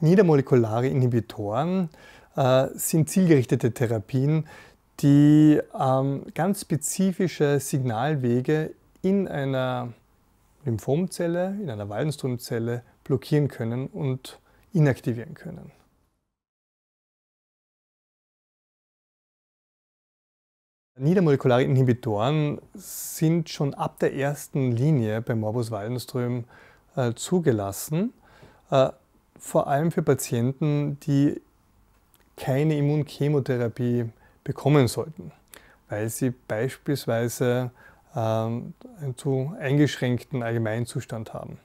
Niedermolekulare Inhibitoren äh, sind zielgerichtete Therapien, die ähm, ganz spezifische Signalwege in einer Lymphomzelle, in einer Waldenstromzelle blockieren können und inaktivieren können. Niedermolekulare Inhibitoren sind schon ab der ersten Linie bei Morbus Waldenström äh, zugelassen. Äh, vor allem für Patienten, die keine Immunchemotherapie bekommen sollten, weil sie beispielsweise ähm, einen zu eingeschränkten Allgemeinzustand haben.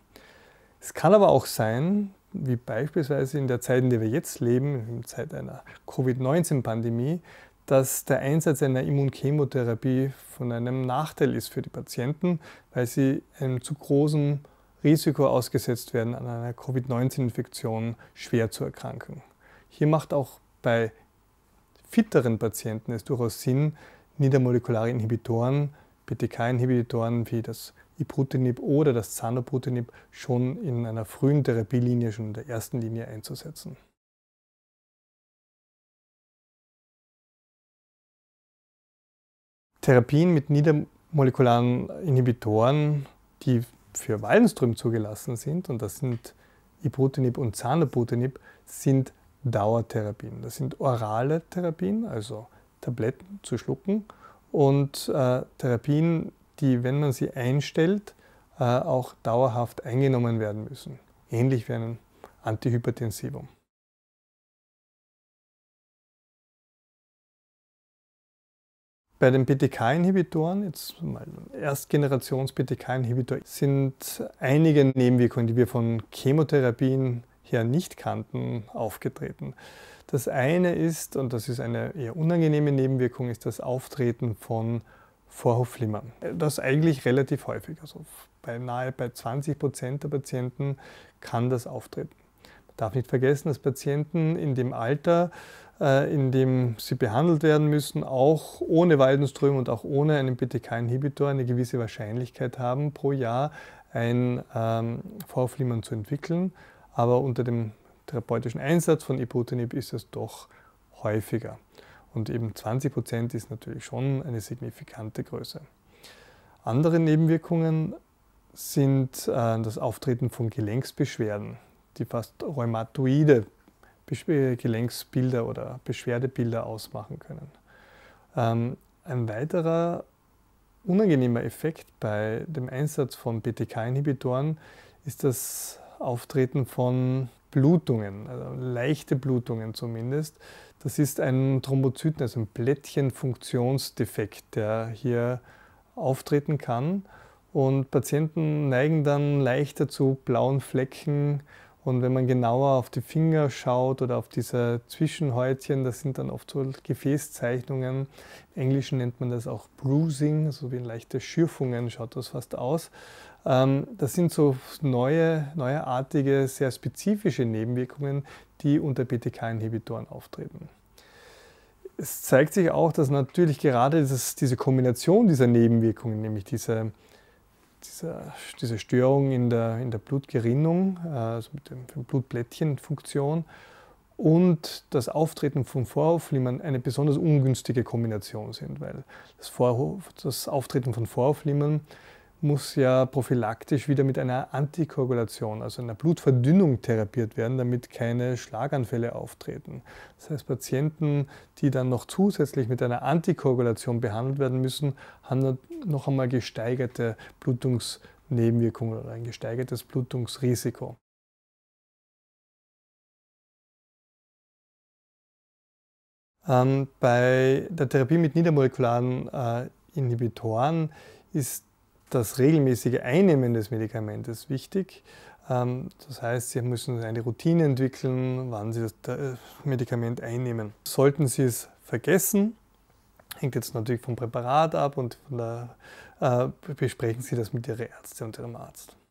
Es kann aber auch sein, wie beispielsweise in der Zeit, in der wir jetzt leben, in der Zeit einer Covid-19-Pandemie, dass der Einsatz einer Immunchemotherapie von einem Nachteil ist für die Patienten, weil sie einem zu großen Risiko ausgesetzt werden, an einer Covid-19-Infektion schwer zu erkranken. Hier macht auch bei fitteren Patienten es durchaus Sinn, niedermolekulare Inhibitoren, BTK-Inhibitoren wie das Ibrutinib oder das Zanobrutinib schon in einer frühen Therapielinie, schon in der ersten Linie einzusetzen. Therapien mit niedermolekularen Inhibitoren, die für Wallenström zugelassen sind, und das sind Ibrutinib und Zanabrutinib, sind Dauertherapien. Das sind orale Therapien, also Tabletten zu schlucken und äh, Therapien, die, wenn man sie einstellt, äh, auch dauerhaft eingenommen werden müssen. Ähnlich wie ein Antihypertensivum. Bei den BTK-Inhibitoren, jetzt mal Erstgenerations-BTK-Inhibitor, sind einige Nebenwirkungen, die wir von Chemotherapien her nicht kannten, aufgetreten. Das eine ist, und das ist eine eher unangenehme Nebenwirkung, ist das Auftreten von Vorhofflimmern. Das eigentlich relativ häufig, also beinahe bei 20 Prozent der Patienten kann das auftreten darf nicht vergessen, dass Patienten in dem Alter, äh, in dem sie behandelt werden müssen, auch ohne Waldenström und auch ohne einen BTK-Inhibitor eine gewisse Wahrscheinlichkeit haben, pro Jahr ein ähm, V-Flimmern zu entwickeln. Aber unter dem therapeutischen Einsatz von Ibrutinib ist es doch häufiger. Und eben 20 Prozent ist natürlich schon eine signifikante Größe. Andere Nebenwirkungen sind äh, das Auftreten von Gelenksbeschwerden die fast rheumatoide äh, Gelenksbilder oder Beschwerdebilder ausmachen können. Ähm, ein weiterer unangenehmer Effekt bei dem Einsatz von BTK-Inhibitoren ist das Auftreten von Blutungen, also leichte Blutungen zumindest. Das ist ein Thrombozyten, also ein Plättchenfunktionsdefekt, der hier auftreten kann. Und Patienten neigen dann leicht dazu, blauen Flecken und wenn man genauer auf die Finger schaut oder auf diese Zwischenhäutchen, das sind dann oft so Gefäßzeichnungen. Im Englischen nennt man das auch Bruising, so wie in leichte Schürfungen schaut das fast aus. Ähm, das sind so neue, neuartige, sehr spezifische Nebenwirkungen, die unter BTK-Inhibitoren auftreten es zeigt sich auch, dass natürlich gerade dieses, diese Kombination dieser Nebenwirkungen, nämlich diese dieser, diese Störung in der, in der Blutgerinnung, äh, also mit der Blutplättchenfunktion und das Auftreten von Vorhofflimmern eine besonders ungünstige Kombination sind, weil das, Vorhof, das Auftreten von Vorhofflimmern muss ja prophylaktisch wieder mit einer Antikoagulation, also einer Blutverdünnung therapiert werden, damit keine Schlaganfälle auftreten. Das heißt, Patienten, die dann noch zusätzlich mit einer Antikoagulation behandelt werden müssen, haben dann noch einmal gesteigerte Blutungsnebenwirkungen oder ein gesteigertes Blutungsrisiko. Ähm, bei der Therapie mit niedermolekularen äh, Inhibitoren ist das regelmäßige Einnehmen des Medikamentes wichtig. Ähm, das heißt, Sie müssen eine Routine entwickeln, wann Sie das äh, Medikament einnehmen. Sollten Sie es vergessen, hängt jetzt natürlich vom Präparat ab und von der, äh, besprechen Sie das mit Ihrer Ärzte und Ihrem Arzt.